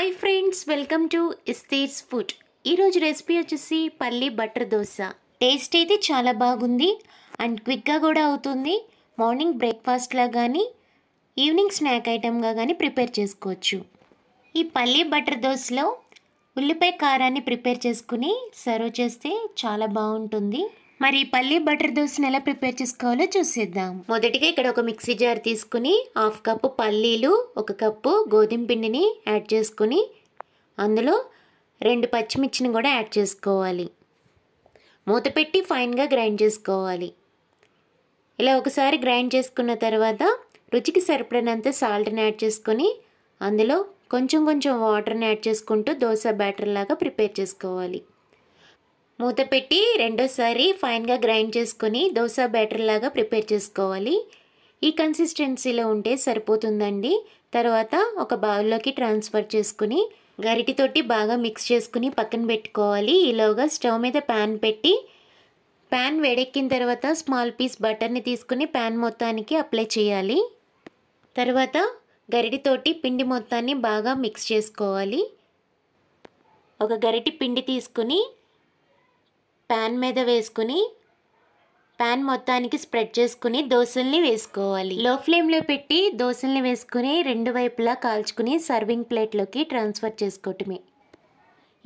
hi friends welcome to ఇస్తేర్స్ food ఈరోజు recipe వచ్చేసి పల్లి బటర్ దోశ టేస్ట్ అయితే చాలా బాగుంది అండ్ క్విక్గా కూడా అవుతుంది మార్నింగ్ బ్రేక్ఫాస్ట్లా కానీ ఈవినింగ్ స్నాక్ ఐటెంగా కానీ ప్రిపేర్ చేసుకోవచ్చు ఈ పల్లి బటర్ దోశలో ఉల్లిపాయ కారాన్ని ప్రిపేర్ చేసుకుని సర్వ్ చేస్తే చాలా బాగుంటుంది మరి పల్లి బటర్ దోశను ఎలా ప్రిపేర్ చేసుకోవాలో చూసేద్దాం మొదటిగా ఇక్కడ ఒక మిక్సీ జార్ తీసుకుని హాఫ్ కప్పు పల్లీలు ఒక కప్పు గోధుమ పిండిని యాడ్ చేసుకుని అందులో రెండు పచ్చిమిర్చిని కూడా యాడ్ చేసుకోవాలి మూత పెట్టి ఫైన్గా గ్రైండ్ చేసుకోవాలి ఇలా ఒకసారి గ్రైండ్ చేసుకున్న తర్వాత రుచికి సరిపడినంత సాల్ట్ని యాడ్ చేసుకొని అందులో కొంచెం కొంచెం వాటర్ని యాడ్ చేసుకుంటూ దోశ బ్యాటర్ లాగా ప్రిపేర్ చేసుకోవాలి మూత పెట్టి రెండోసారి ఫైన్గా గ్రైండ్ చేసుకొని దోశ బ్యాటర్ లాగా ప్రిపేర్ చేసుకోవాలి ఈ కన్సిస్టెన్సీలో ఉంటే సరిపోతుందండి తర్వాత ఒక బౌల్లోకి ట్రాన్స్ఫర్ చేసుకుని గరిటితోటి బాగా మిక్స్ చేసుకుని పక్కన పెట్టుకోవాలి ఈలోగా స్టవ్ మీద ప్యాన్ పెట్టి ప్యాన్ వేడెక్కిన తర్వాత స్మాల్ పీస్ బటర్ని తీసుకుని ప్యాన్ మొత్తానికి అప్లై చేయాలి తర్వాత గరిటితోటి పిండి మొత్తాన్ని బాగా మిక్స్ చేసుకోవాలి ఒక గరిటి పిండి తీసుకుని ప్యాన్ మీద వేసుకుని ప్యాన్ మొత్తానికి స్ప్రెడ్ చేసుకుని దోశల్ని వేసుకోవాలి లో ఫ్లేమ్లో పెట్టి దోశల్ని వేసుకుని రెండు వైపులా కాల్చుకుని సర్వింగ్ ప్లేట్లోకి ట్రాన్స్ఫర్ చేసుకోవటమే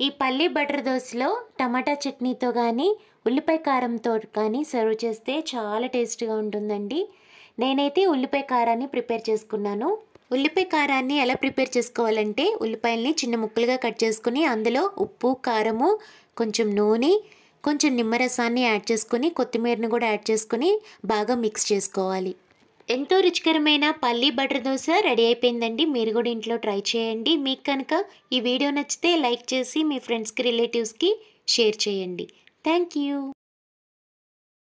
ఈ పల్లి బటర్ దోశలో టమాటా చట్నీతో కానీ ఉల్లిపాయ కారంతో కానీ సర్వ్ చేస్తే చాలా టేస్ట్గా ఉంటుందండి నేనైతే ఉల్లిపాయ కారాన్ని ప్రిపేర్ చేసుకున్నాను ఉల్లిపాయ కారాన్ని ఎలా ప్రిపేర్ చేసుకోవాలంటే ఉల్లిపాయల్ని చిన్న ముక్కలుగా కట్ చేసుకుని అందులో ఉప్పు కారము కొంచెం నూనె కొంచెం నిమ్మరసాన్ని యాడ్ చేసుకుని కొత్తిమీరని కూడా యాడ్ చేసుకుని బాగా మిక్స్ చేసుకోవాలి ఎంతో రుచికరమైన పల్లీ బటర్ దోశ రెడీ అయిపోయిందండి మీరు కూడా ఇంట్లో ట్రై చేయండి మీకు కనుక ఈ వీడియో నచ్చితే లైక్ చేసి మీ ఫ్రెండ్స్కి రిలేటివ్స్కి షేర్ చేయండి థ్యాంక్ యూ